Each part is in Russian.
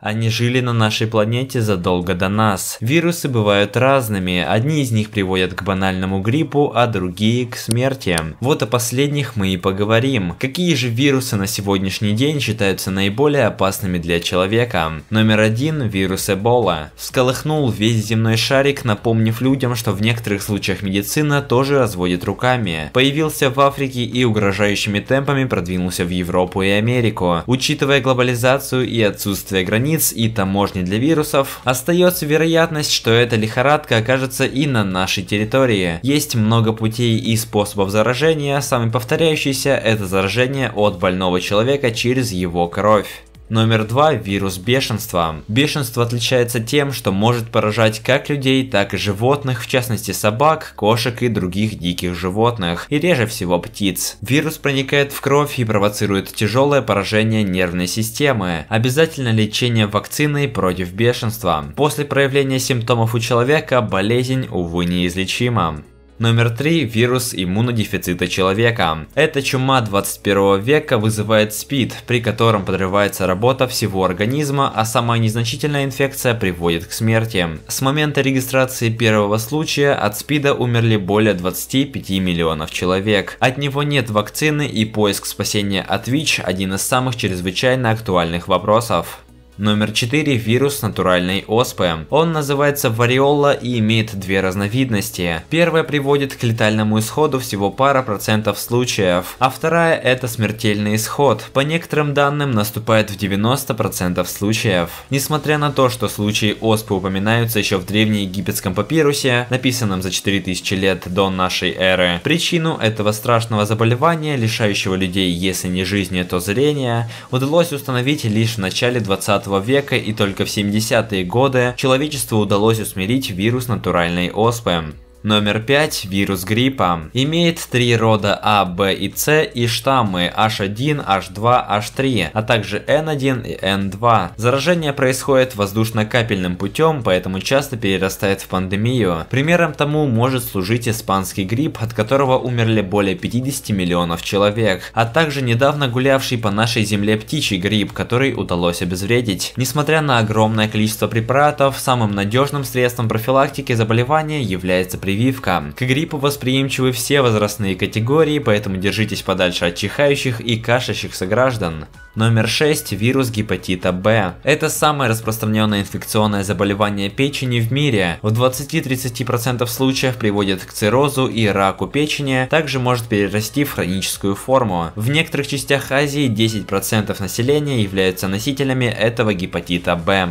Они жили на нашей планете задолго до нас. Вирусы бывают разными, одни из них приводят к банальному гриппу, а другие к смерти. Вот о последних мы и поговорим. Какие же вирусы на сегодняшний день считаются наиболее опасными для человека? Номер один – вирус Эбола. Всколыхнул весь земной шарик, напомнив людям, что в некоторых случаях медицина тоже разводит руками. Появился в Африке и угрожающими темпами продвинулся в Европу и Америку. Учитывая глобализацию и отсутствие границ, границ и таможни для вирусов, остается вероятность, что эта лихорадка окажется и на нашей территории. Есть много путей и способов заражения, самый повторяющийся – это заражение от больного человека через его кровь. Номер два – вирус бешенства. Бешенство отличается тем, что может поражать как людей, так и животных, в частности собак, кошек и других диких животных, и реже всего птиц. Вирус проникает в кровь и провоцирует тяжелое поражение нервной системы. Обязательно лечение вакциной против бешенства. После проявления симптомов у человека болезнь, увы, неизлечима. Номер три Вирус иммунодефицита человека. Эта чума 21 века вызывает СПИД, при котором подрывается работа всего организма, а самая незначительная инфекция приводит к смерти. С момента регистрации первого случая от СПИДа умерли более 25 миллионов человек. От него нет вакцины и поиск спасения от ВИЧ – один из самых чрезвычайно актуальных вопросов. Номер 4 – вирус натуральной оспы. Он называется вариола и имеет две разновидности. Первая приводит к летальному исходу всего пара процентов случаев, а вторая – это смертельный исход. По некоторым данным, наступает в 90% случаев. Несмотря на то, что случаи оспы упоминаются еще в древнеегипетском папирусе, написанном за 4000 лет до нашей эры, причину этого страшного заболевания, лишающего людей, если не жизни, то зрения, удалось установить лишь в начале 20 20 века и только в 70-е годы человечеству удалось усмирить вирус натуральной оспы. Номер 5. Вирус гриппа. Имеет три рода А, Б и С и штаммы H1, H2, H3, а также N1 и N2. Заражение происходит воздушно-капельным путем, поэтому часто перерастает в пандемию. Примером тому может служить испанский грипп, от которого умерли более 50 миллионов человек, а также недавно гулявший по нашей земле птичий грипп, который удалось обезвредить. Несмотря на огромное количество препаратов, самым надежным средством профилактики заболевания является препарат прививка. К гриппу восприимчивы все возрастные категории, поэтому держитесь подальше от чихающих и кашлящих сограждан. Номер 6. Вирус гепатита Б. Это самое распространенное инфекционное заболевание печени в мире. В 20-30% случаев приводит к циррозу и раку печени, также может перерасти в хроническую форму. В некоторых частях Азии 10% населения являются носителями этого гепатита Б.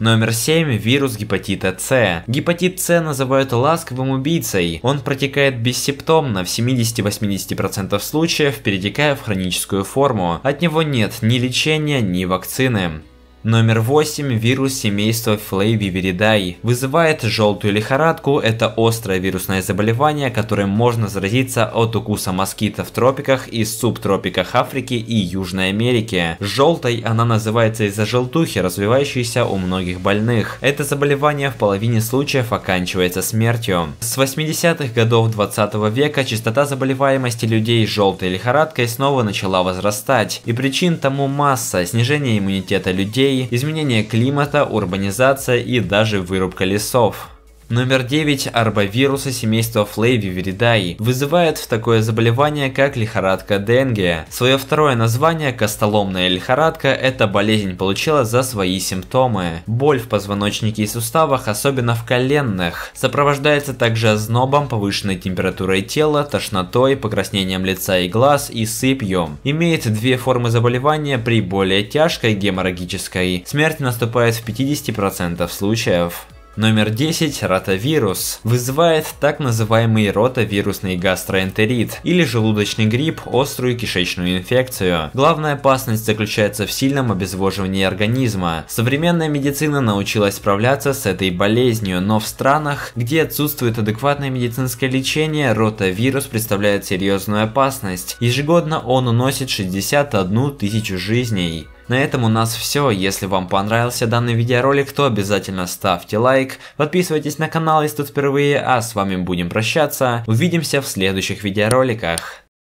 Номер 7. Вирус гепатита С. Гепатит С называют ласковым убийцей. Он протекает бессимптомно в 70-80% случаев, перетекая в хроническую форму. От него нет ни лечения, ни вакцины. Номер 8. Вирус семейства Флейвиверидаи. Вызывает желтую лихорадку. Это острое вирусное заболевание, которым можно заразиться от укуса москита в тропиках и субтропиках Африки и Южной Америки. Желтой она называется из-за желтухи, развивающейся у многих больных. Это заболевание в половине случаев оканчивается смертью. С 80-х годов 20 века частота заболеваемости людей желтой лихорадкой снова начала возрастать. И причин тому масса. Снижение иммунитета людей, людей, изменение климата, урбанизация и даже вырубка лесов. Номер 9. Арбовирусы семейства Флейвивиридаи вызывает такое заболевание, как лихорадка Денге. Свое второе название, костоломная лихорадка, эта болезнь получила за свои симптомы. Боль в позвоночнике и суставах, особенно в коленных, сопровождается также ознобом, повышенной температурой тела, тошнотой, покраснением лица и глаз и сыпью. Имеет две формы заболевания при более тяжкой геморрагической. Смерть наступает в 50% случаев. Номер 10. Ротавирус. Вызывает так называемый ротавирусный гастроэнтерит или желудочный грипп, острую кишечную инфекцию. Главная опасность заключается в сильном обезвоживании организма. Современная медицина научилась справляться с этой болезнью, но в странах, где отсутствует адекватное медицинское лечение, ротавирус представляет серьезную опасность. Ежегодно он уносит 61 тысячу жизней. На этом у нас все. Если вам понравился данный видеоролик, то обязательно ставьте лайк, подписывайтесь на канал, если тут впервые, а с вами будем прощаться. Увидимся в следующих видеороликах.